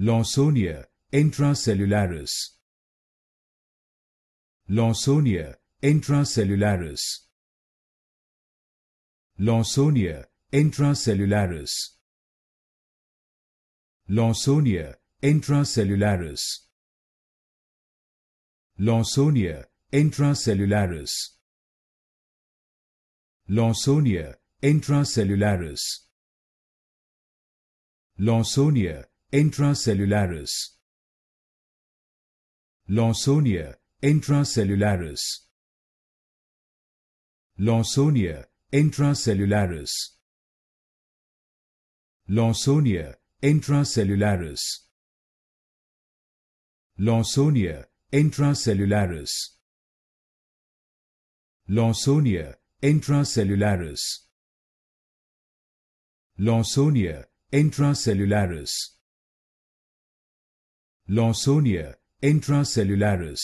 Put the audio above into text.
Lawsonia intracellularis. Lawsonia intracellularis. Lawsonia intracellularis. Lawsonia intracellularis. Lawsonia intracellularis. Lawsonia intracellularis. Lawsonia intracellularis Lawsonia intracellularis Lawsonia intracellularis Lawsonia intracellularis Lawsonia intracellularis Lawsonia intracellularis Lawsonia intracellularis Lawsonia intracellularis